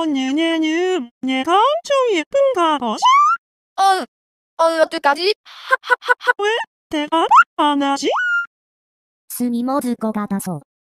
언니네는 내가 엄청 예쁜가 보지? 어, 어, 어떡하지? 하하하하 왜? 내가 안 하지? 스미 멎을 것 같아서